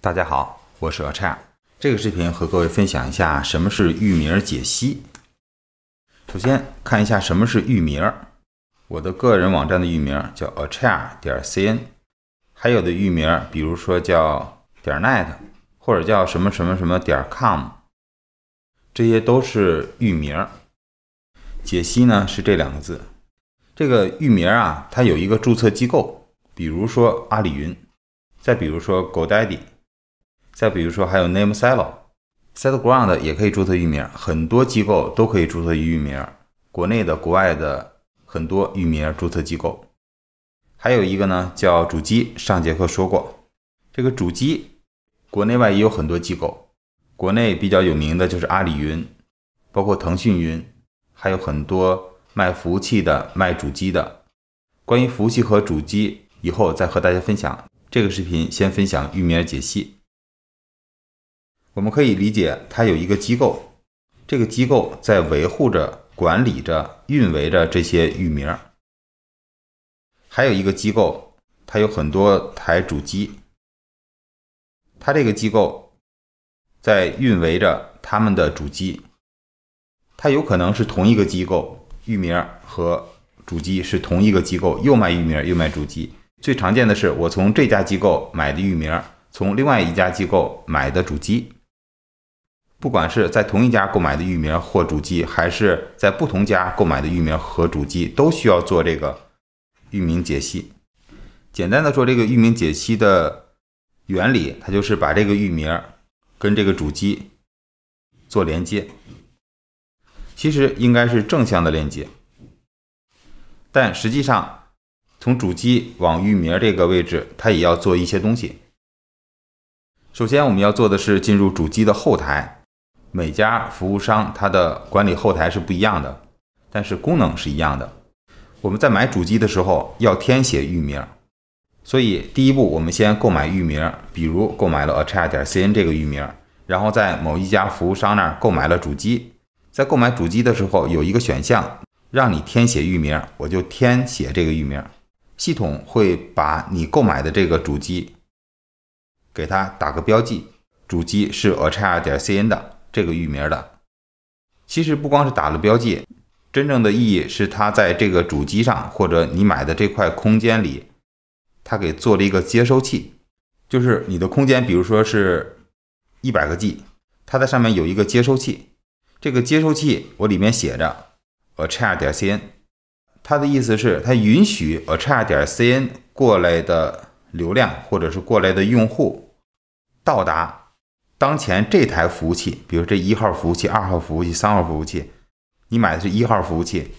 大家好，我是 a c h a r a 这个视频和各位分享一下什么是域名解析。首先看一下什么是域名。我的个人网站的域名叫 a c h a r a 点 CN，还有的域名，比如说叫点 net，或者叫什么什么什么点 com，这些都是域名。解析呢是这两个字。这个域名啊，它有一个注册机构，比如说阿里云，再比如说 Go Daddy。再比如说，还有 Name s e l l e Set Ground 也可以注册域名，很多机构都可以注册域名。国内的、国外的很多域名注册机构。还有一个呢，叫主机。上节课说过，这个主机，国内外也有很多机构。国内比较有名的就是阿里云，包括腾讯云，还有很多卖服务器的、卖主机的。关于服务器和主机，以后再和大家分享。这个视频先分享域名解析。我们可以理解，它有一个机构，这个机构在维护着、管理着、运维着这些域名。还有一个机构，它有很多台主机，它这个机构在运维着他们的主机。它有可能是同一个机构，域名和主机是同一个机构，又卖域名又卖主机。最常见的是，我从这家机构买的域名，从另外一家机构买的主机。不管是在同一家购买的域名或主机，还是在不同家购买的域名和主机，都需要做这个域名解析。简单的说，这个域名解析的原理，它就是把这个域名跟这个主机做连接。其实应该是正向的连接，但实际上从主机往域名这个位置，它也要做一些东西。首先我们要做的是进入主机的后台。每家服务商它的管理后台是不一样的，但是功能是一样的。我们在买主机的时候要填写域名，所以第一步我们先购买域名，比如购买了 a c h a i 点 cn 这个域名，然后在某一家服务商那儿购买了主机。在购买主机的时候有一个选项让你填写域名，我就填写这个域名。系统会把你购买的这个主机给它打个标记，主机是 a c h a i 点 cn 的。这个域名的，其实不光是打了标记，真正的意义是它在这个主机上，或者你买的这块空间里，它给做了一个接收器，就是你的空间，比如说是一百个 G，它在上面有一个接收器，这个接收器我里面写着 a.char 点 cn，它的意思是它允许 a.char 点 cn 过来的流量或者是过来的用户到达。当前这台服务器，比如这一号服务器、二号服务器、三号服务器，你买的是一号服务器。